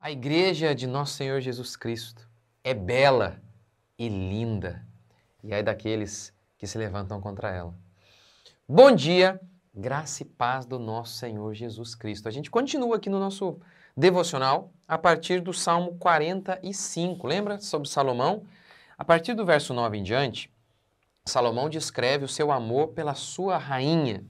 A igreja de Nosso Senhor Jesus Cristo é bela e linda, e aí é daqueles que se levantam contra ela. Bom dia, graça e paz do nosso Senhor Jesus Cristo. A gente continua aqui no nosso devocional a partir do Salmo 45. Lembra sobre Salomão? A partir do verso 9 em diante, Salomão descreve o seu amor pela sua rainha,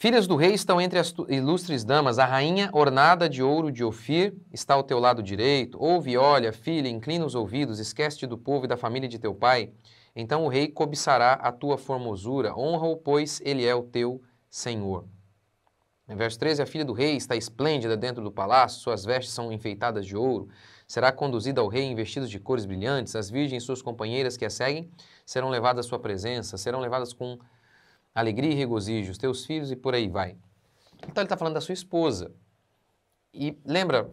Filhas do rei estão entre as ilustres damas, a rainha ornada de ouro de Ofir está ao teu lado direito. Ouve, olha, filha, inclina os ouvidos, esquece-te do povo e da família de teu pai. Então o rei cobiçará a tua formosura, honra-o, pois ele é o teu senhor. verso 13, a filha do rei está esplêndida dentro do palácio, suas vestes são enfeitadas de ouro. Será conduzida ao rei em vestidos de cores brilhantes. As virgens, suas companheiras que a seguem, serão levadas à sua presença, serão levadas com alegria e regozijo, os teus filhos e por aí vai. Então ele está falando da sua esposa. E lembra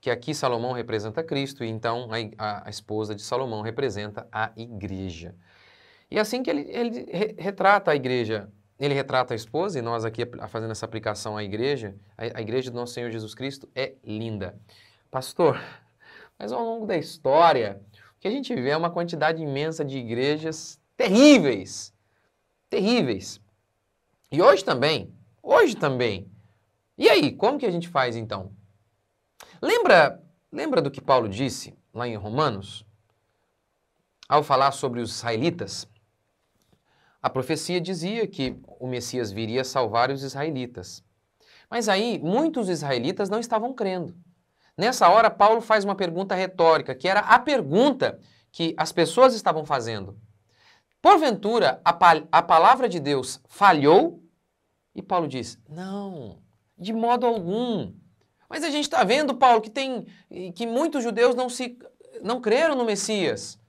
que aqui Salomão representa Cristo, e então a, a esposa de Salomão representa a igreja. E assim que ele, ele re, retrata a igreja, ele retrata a esposa, e nós aqui fazendo essa aplicação à igreja, a, a igreja do nosso Senhor Jesus Cristo é linda. Pastor, mas ao longo da história, o que a gente vê é uma quantidade imensa de igrejas terríveis, terríveis. E hoje também, hoje também. E aí, como que a gente faz então? Lembra, lembra do que Paulo disse lá em Romanos? Ao falar sobre os israelitas, a profecia dizia que o Messias viria salvar os israelitas. Mas aí muitos israelitas não estavam crendo. Nessa hora, Paulo faz uma pergunta retórica, que era a pergunta que as pessoas estavam fazendo. Porventura, a, a palavra de Deus falhou? E Paulo diz: não, de modo algum. Mas a gente está vendo, Paulo, que tem que muitos judeus não se não creram no Messias.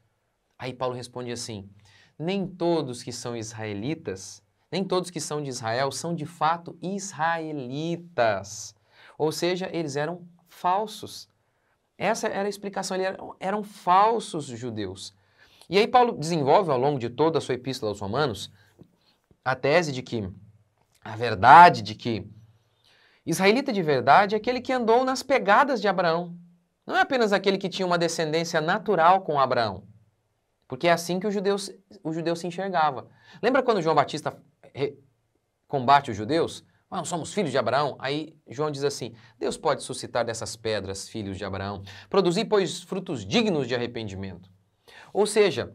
Aí Paulo responde assim: nem todos que são israelitas, nem todos que são de Israel são de fato israelitas. Ou seja, eles eram falsos. Essa era a explicação, eles eram, eram falsos judeus. E aí Paulo desenvolve ao longo de toda a sua epístola aos Romanos a tese de que a verdade de que israelita de verdade é aquele que andou nas pegadas de Abraão. Não é apenas aquele que tinha uma descendência natural com Abraão. Porque é assim que o judeu, o judeu se enxergava. Lembra quando João Batista combate os judeus? Ah, não somos filhos de Abraão? Aí João diz assim: Deus pode suscitar dessas pedras filhos de Abraão, produzir, pois, frutos dignos de arrependimento. Ou seja,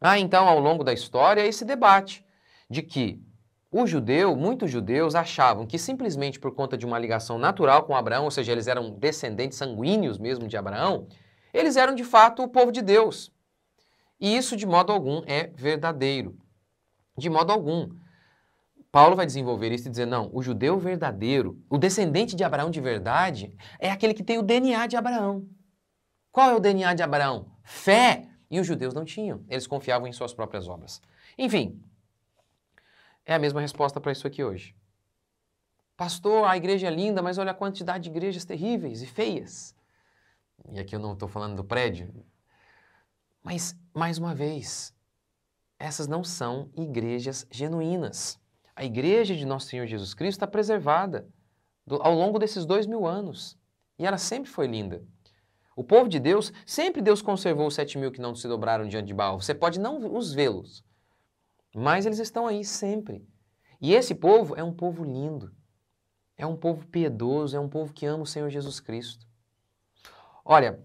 há ah, então ao longo da história esse debate de que o judeu, muitos judeus achavam que simplesmente por conta de uma ligação natural com Abraão, ou seja, eles eram descendentes sanguíneos mesmo de Abraão, eles eram de fato o povo de Deus. E isso de modo algum é verdadeiro. De modo algum. Paulo vai desenvolver isso e dizer: não, o judeu verdadeiro, o descendente de Abraão de verdade, é aquele que tem o DNA de Abraão. Qual é o DNA de Abraão? Fé, e os judeus não tinham, eles confiavam em suas próprias obras. Enfim, é a mesma resposta para isso aqui hoje. Pastor, a igreja é linda, mas olha a quantidade de igrejas terríveis e feias. E aqui eu não estou falando do prédio. Mas, mais uma vez, essas não são igrejas genuínas. A igreja de Nosso Senhor Jesus Cristo está preservada ao longo desses dois mil anos. E ela sempre foi linda. O povo de Deus, sempre Deus conservou os sete mil que não se dobraram diante de Baal. Você pode não os vê-los, mas eles estão aí sempre. E esse povo é um povo lindo, é um povo piedoso, é um povo que ama o Senhor Jesus Cristo. Olha,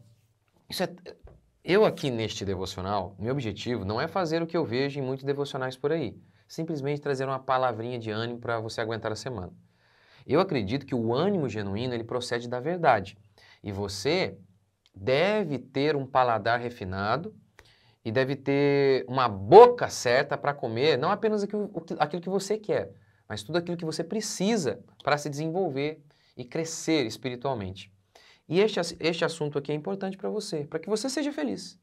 é... eu aqui neste devocional, meu objetivo não é fazer o que eu vejo em muitos devocionais por aí, simplesmente trazer uma palavrinha de ânimo para você aguentar a semana. Eu acredito que o ânimo genuíno ele procede da verdade. E você deve ter um paladar refinado e deve ter uma boca certa para comer, não apenas aquilo, aquilo que você quer, mas tudo aquilo que você precisa para se desenvolver e crescer espiritualmente. E este, este assunto aqui é importante para você, para que você seja feliz.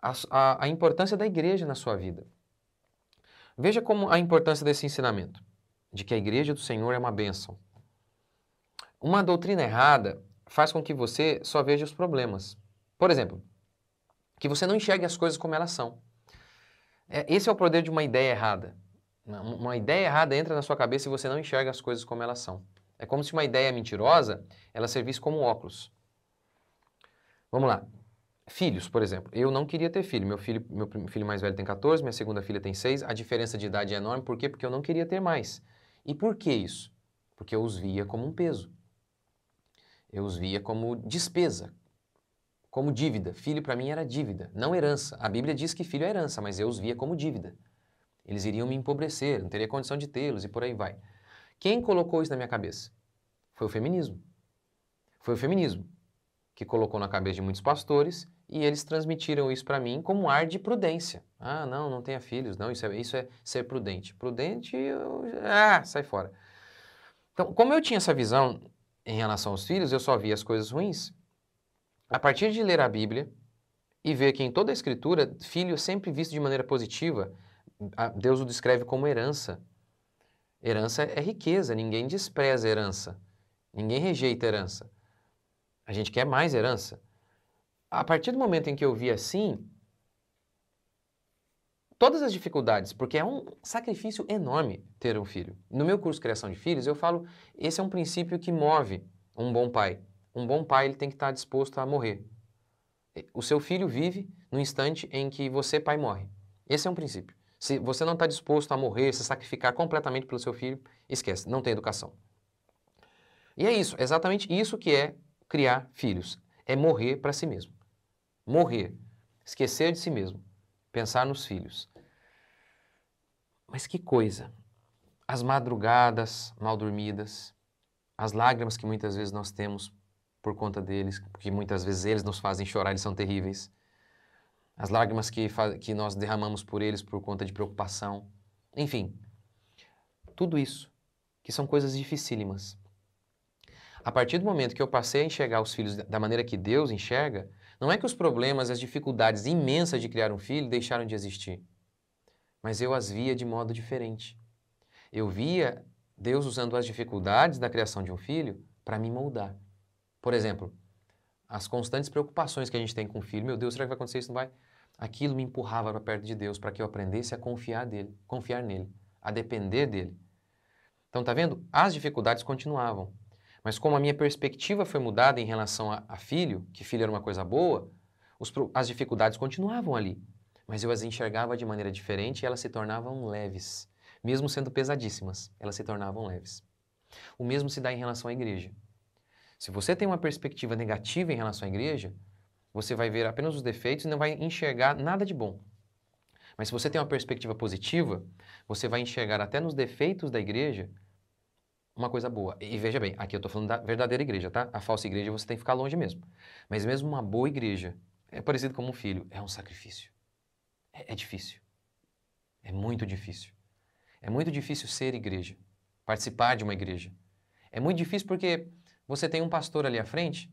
A, a, a, importância da igreja na sua vida. Veja como a importância desse ensinamento, de que a igreja do Senhor é uma bênção. Uma doutrina errada faz com que você só veja os problemas. Por exemplo, que você não enxergue as coisas como elas são. É, esse é o poder de uma ideia errada. Uma ideia errada entra na sua cabeça e você não enxerga as coisas como elas são. É como se uma ideia mentirosa, ela servisse como óculos. Vamos lá. Filhos, por exemplo. Eu não queria ter filho. Meu filho, meu filho mais velho tem 14, minha segunda filha tem 6. A diferença de idade é enorme. Por quê? Porque eu não queria ter mais. E por que isso? Porque eu os via como um peso eu os via como despesa, como dívida. Filho para mim era dívida, não herança. A Bíblia diz que filho é herança, mas eu os via como dívida. Eles iriam me empobrecer, não teria condição de tê-los e por aí vai. Quem colocou isso na minha cabeça? Foi o feminismo. Foi o feminismo que colocou na cabeça de muitos pastores e eles transmitiram isso para mim como um ar de prudência. Ah, não, não tenha filhos, não, isso é, isso é ser prudente. Prudente, eu, ah, sai fora. Então, como eu tinha essa visão em relação aos filhos, eu só via as coisas ruins. A partir de ler a Bíblia e ver que em toda a Escritura, filho é sempre visto de maneira positiva, Deus o descreve como herança. Herança é riqueza, ninguém despreza herança, ninguém rejeita herança. A gente quer mais herança. A partir do momento em que eu vi assim, todas as dificuldades, porque é um sacrifício enorme ter um filho. No meu curso Criação de Filhos, eu falo, esse é um princípio que move um bom pai. Um bom pai ele tem que estar disposto a morrer. O seu filho vive no instante em que você, pai, morre. Esse é um princípio. Se você não está disposto a morrer, se sacrificar completamente pelo seu filho, esquece, não tem educação. E é isso, é exatamente isso que é criar filhos. É morrer para si mesmo. Morrer. Esquecer de si mesmo pensar nos filhos. Mas que coisa! As madrugadas mal dormidas, as lágrimas que muitas vezes nós temos por conta deles, porque muitas vezes eles nos fazem chorar, eles são terríveis. As lágrimas que, que nós derramamos por eles por conta de preocupação. Enfim, tudo isso, que são coisas dificílimas. A partir do momento que eu passei a enxergar os filhos da maneira que Deus enxerga, não é que os problemas, as dificuldades imensas de criar um filho deixaram de existir, mas eu as via de modo diferente. Eu via Deus usando as dificuldades da criação de um filho para me moldar. Por exemplo, as constantes preocupações que a gente tem com o filho, meu Deus, será que vai acontecer isso? Não vai? Aquilo me empurrava para perto de Deus para que eu aprendesse a confiar dele, confiar nele, a depender dele. Então, tá vendo? As dificuldades continuavam, mas como a minha perspectiva foi mudada em relação a, a filho, que filho era uma coisa boa, os, as dificuldades continuavam ali. Mas eu as enxergava de maneira diferente e elas se tornavam leves. Mesmo sendo pesadíssimas, elas se tornavam leves. O mesmo se dá em relação à igreja. Se você tem uma perspectiva negativa em relação à igreja, você vai ver apenas os defeitos e não vai enxergar nada de bom. Mas se você tem uma perspectiva positiva, você vai enxergar até nos defeitos da igreja uma coisa boa. E veja bem, aqui eu estou falando da verdadeira igreja, tá? A falsa igreja você tem que ficar longe mesmo. Mas mesmo uma boa igreja, é parecido como um filho, é um sacrifício. É, é difícil. É muito difícil. É muito difícil ser igreja, participar de uma igreja. É muito difícil porque você tem um pastor ali à frente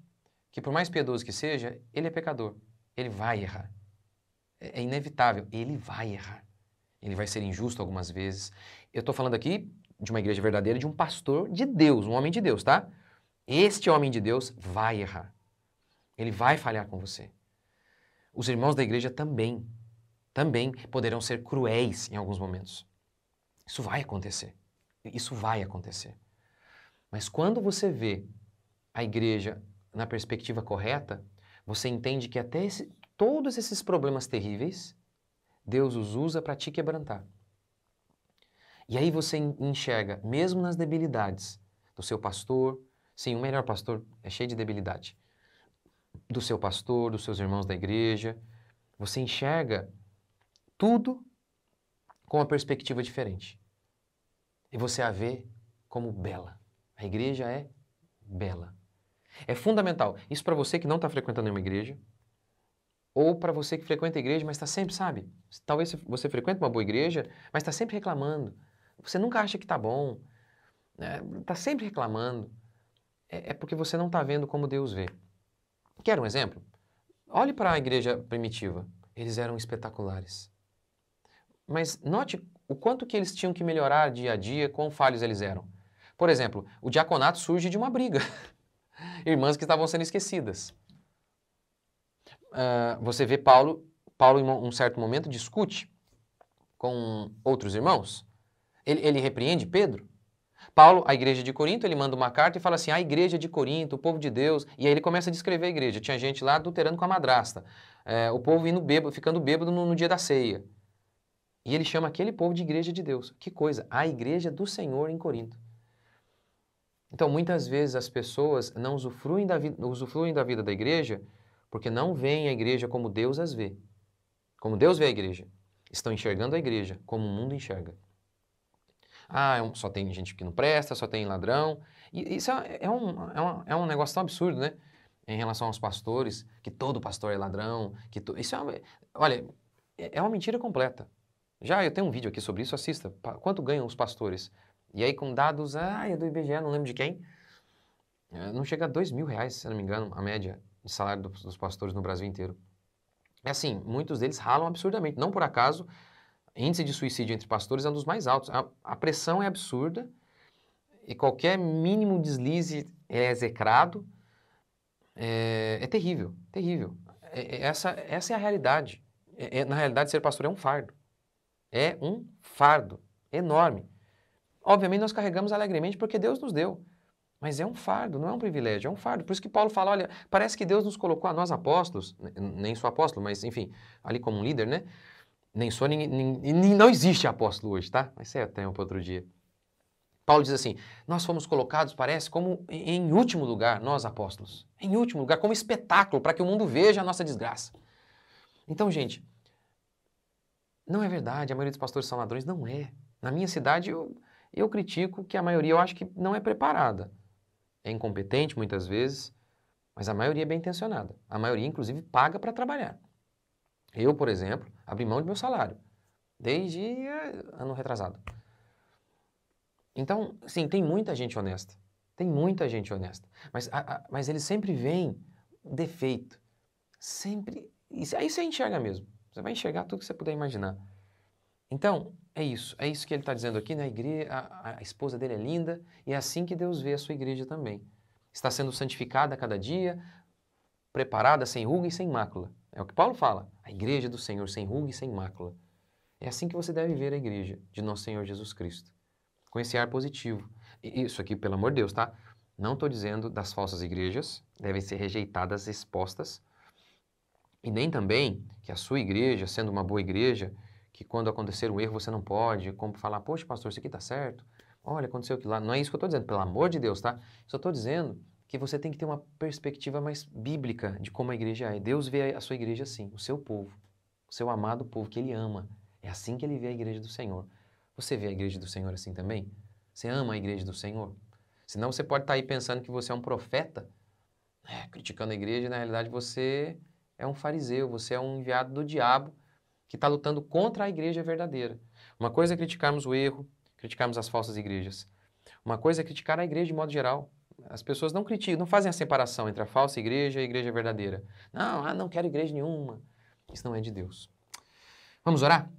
que, por mais piedoso que seja, ele é pecador. Ele vai errar. É, é inevitável. Ele vai errar. Ele vai ser injusto algumas vezes. Eu estou falando aqui de uma igreja verdadeira, de um pastor de Deus, um homem de Deus, tá? Este homem de Deus vai errar. Ele vai falhar com você. Os irmãos da igreja também, também poderão ser cruéis em alguns momentos. Isso vai acontecer. Isso vai acontecer. Mas quando você vê a igreja na perspectiva correta, você entende que até esse, todos esses problemas terríveis, Deus os usa para te quebrantar. E aí você enxerga, mesmo nas debilidades do seu pastor, sim, o melhor pastor é cheio de debilidade, do seu pastor, dos seus irmãos da igreja, você enxerga tudo com uma perspectiva diferente. E você a vê como bela. A igreja é bela. É fundamental. Isso para você que não está frequentando nenhuma igreja, ou para você que frequenta a igreja, mas está sempre, sabe? Talvez você frequente uma boa igreja, mas está sempre reclamando, você nunca acha que está bom, está né? Tá sempre reclamando. É, é porque você não está vendo como Deus vê. Quer um exemplo? Olhe para a igreja primitiva. Eles eram espetaculares. Mas note o quanto que eles tinham que melhorar dia a dia, quão falhos eles eram. Por exemplo, o diaconato surge de uma briga. Irmãs que estavam sendo esquecidas. Uh, você vê Paulo, Paulo em um certo momento discute com outros irmãos ele, ele repreende Pedro? Paulo, a igreja de Corinto, ele manda uma carta e fala assim: a igreja de Corinto, o povo de Deus. E aí ele começa a descrever a igreja. Tinha gente lá adulterando com a madrasta. É, o povo indo bêbado, ficando bêbado no, no dia da ceia. E ele chama aquele povo de igreja de Deus. Que coisa! A igreja do Senhor em Corinto. Então, muitas vezes as pessoas não usufruem da, vida, usufruem da vida da igreja porque não veem a igreja como Deus as vê. Como Deus vê a igreja. Estão enxergando a igreja como o mundo enxerga ah, é só tem gente que não presta, só tem ladrão. E isso é, é, um, é, um, é um negócio tão absurdo, né? Em relação aos pastores, que todo pastor é ladrão, que to... isso é uma... olha, é, é uma mentira completa. Já eu tenho um vídeo aqui sobre isso, assista. Quanto ganham os pastores? E aí com dados, ah, é do IBGE, não lembro de quem. É, não chega a dois mil reais, se não me engano, a média de salário dos pastores no Brasil inteiro. É assim, muitos deles ralam absurdamente. Não por acaso, índice de suicídio entre pastores é um dos mais altos. A, a pressão é absurda e qualquer mínimo deslize é execrado. É, é terrível, terrível. É, é essa, essa é a realidade. É, é, na realidade, ser pastor é um fardo. É um fardo enorme. Obviamente, nós carregamos alegremente porque Deus nos deu. Mas é um fardo, não é um privilégio, é um fardo. Por isso que Paulo fala: olha, parece que Deus nos colocou a nós apóstolos, né, nem sou apóstolo, mas enfim, ali como um líder, né? Nem sou, nem, nem, nem não existe apóstolo hoje, tá? Mas isso é tema para outro dia. Paulo diz assim: Nós fomos colocados, parece, como em último lugar, nós apóstolos. Em último lugar, como espetáculo, para que o mundo veja a nossa desgraça. Então, gente, não é verdade, a maioria dos pastores são ladrões. Não é. Na minha cidade, eu, eu critico que a maioria, eu acho que não é preparada. É incompetente muitas vezes, mas a maioria é bem intencionada. A maioria, inclusive, paga para trabalhar. Eu, por exemplo, abri mão do meu salário desde eh, ano retrasado. Então, sim, tem muita gente honesta. Tem muita gente honesta. Mas, a, a, mas eles sempre vem defeito. Sempre. Isso, aí você enxerga mesmo. Você vai enxergar tudo que você puder imaginar. Então, é isso. É isso que ele está dizendo aqui. Né? A, igreja, a, a esposa dele é linda e é assim que Deus vê a sua igreja também. Está sendo santificada a cada dia, preparada sem ruga e sem mácula. É o que Paulo fala, a igreja do Senhor sem ruga e sem mácula. É assim que você deve ver a igreja de nosso Senhor Jesus Cristo, com esse ar positivo. E isso aqui, pelo amor de Deus, tá? Não estou dizendo das falsas igrejas, devem ser rejeitadas, expostas, e nem também que a sua igreja, sendo uma boa igreja, que quando acontecer um erro você não pode, como falar, poxa, pastor, isso aqui está certo, olha, aconteceu aquilo lá. Não é isso que eu estou dizendo, pelo amor de Deus, tá? Só estou dizendo que você tem que ter uma perspectiva mais bíblica de como a igreja é. Deus vê a sua igreja assim, o seu povo, o seu amado povo que ele ama. É assim que ele vê a igreja do Senhor. Você vê a igreja do Senhor assim também? Você ama a igreja do Senhor? Senão você pode estar tá aí pensando que você é um profeta, né, criticando a igreja, e na realidade você é um fariseu, você é um enviado do diabo que está lutando contra a igreja verdadeira. Uma coisa é criticarmos o erro, criticarmos as falsas igrejas. Uma coisa é criticar a igreja de modo geral. As pessoas não criticam, não fazem a separação entre a falsa igreja e a igreja verdadeira. Não, ah, não quero igreja nenhuma. Isso não é de Deus. Vamos orar?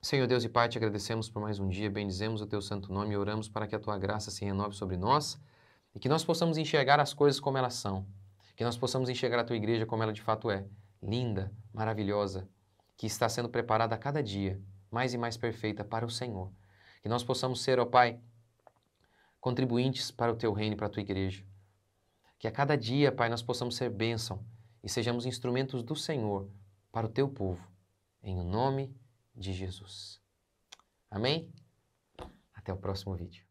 Senhor Deus e Pai, te agradecemos por mais um dia, bendizemos o teu santo nome e oramos para que a tua graça se renove sobre nós e que nós possamos enxergar as coisas como elas são, que nós possamos enxergar a tua igreja como ela de fato é, linda, maravilhosa, que está sendo preparada a cada dia, mais e mais perfeita para o Senhor. Que nós possamos ser, ó Pai, contribuintes para o teu reino, e para a tua igreja. Que a cada dia, Pai, nós possamos ser bênção e sejamos instrumentos do Senhor para o teu povo, em nome de Jesus. Amém? Até o próximo vídeo.